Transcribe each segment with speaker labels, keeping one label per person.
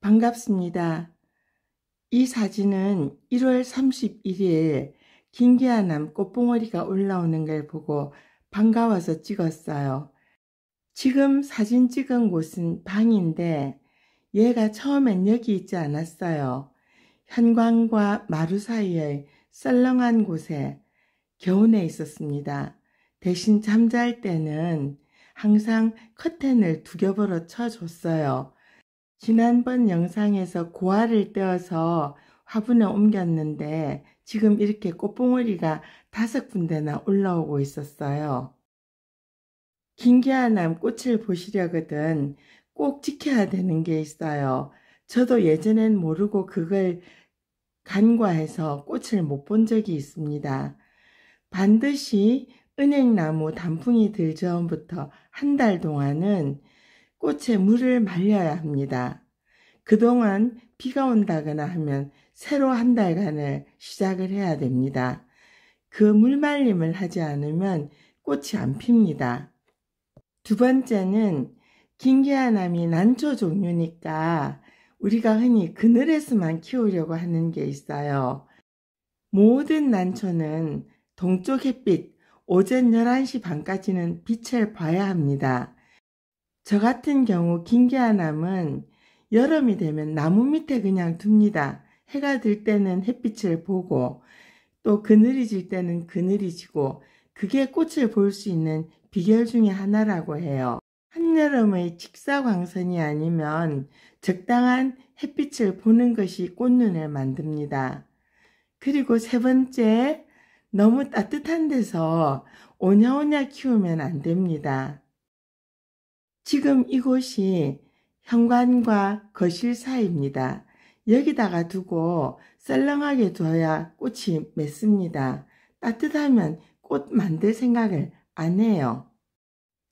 Speaker 1: 반갑습니다. 이 사진은 1월 31일 김기아남 꽃봉오리가 올라오는 걸 보고 반가워서 찍었어요. 지금 사진 찍은 곳은 방인데 얘가 처음엔 여기 있지 않았어요. 현관과 마루 사이의 썰렁한 곳에 겨운에 있었습니다. 대신 잠잘 때는 항상 커튼을 두 겹으로 쳐줬어요. 지난번 영상에서 고아를 떼어서 화분에 옮겼는데 지금 이렇게 꽃봉오리가 다섯 군데나 올라오고 있었어요. 긴기아남 꽃을 보시려거든 꼭 지켜야 되는 게 있어요. 저도 예전엔 모르고 그걸 간과해서 꽃을 못 본 적이 있습니다. 반드시 은행나무 단풍이 들 전부터 한 달 동안은 꽃에 물을 말려야 합니다. 그동안 비가 온다거나 하면 새로 한 달간을 시작을 해야 됩니다. 그 물말림을 하지 않으면 꽃이 안 핍니다. 두 번째는 긴기아남이 난초 종류니까 우리가 흔히 그늘에서만 키우려고 하는 게 있어요. 모든 난초는 동쪽 햇빛 오전 11시 반까지는 빛을 봐야 합니다. 저 같은 경우 긴게아남은 여름이 되면 나무 밑에 그냥 둡니다. 해가 들 때는 햇빛을 보고 또 그늘이 질 때는 그늘이 지고 그게 꽃을 볼 수 있는 비결 중의 하나라고 해요. 한여름의 직사광선이 아니면 적당한 햇빛을 보는 것이 꽃눈을 만듭니다. 그리고 세 번째, 너무 따뜻한 데서 오냐오냐 키우면 안 됩니다. 지금 이곳이 현관과 거실 사이입니다. 여기다가 두고 썰렁하게 둬야 꽃이 맺습니다. 따뜻하면 꽃 만들 생각을 안 해요.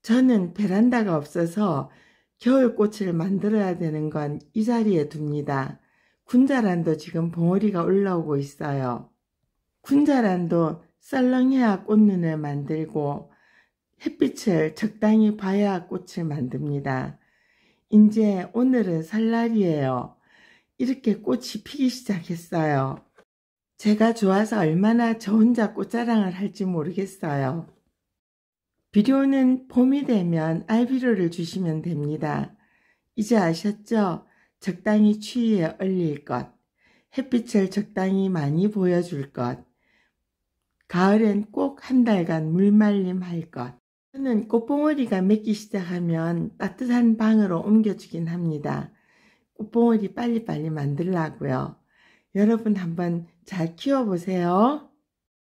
Speaker 1: 저는 베란다가 없어서 겨울꽃을 만들어야 되는 건 이 자리에 둡니다. 군자란도 지금 봉오리가 올라오고 있어요. 군자란도 썰렁해야 꽃눈을 만들고 햇빛을 적당히 봐야 꽃을 만듭니다. 이제 오늘은 설날이에요. 이렇게 꽃이 피기 시작했어요. 제가 좋아서 얼마나 저 혼자 꽃자랑을 할지 모르겠어요. 비료는 봄이 되면 알비료를 주시면 됩니다. 이제 아셨죠? 적당히 추위에 얼릴 것, 햇빛을 적당히 많이 보여줄 것, 가을엔 꼭 한 달간 물말림 할 것, 저는 꽃봉오리가 맺기 시작하면 따뜻한 방으로 옮겨주긴 합니다. 꽃봉오리 빨리빨리 만들라고요. 여러분 한번 잘 키워보세요.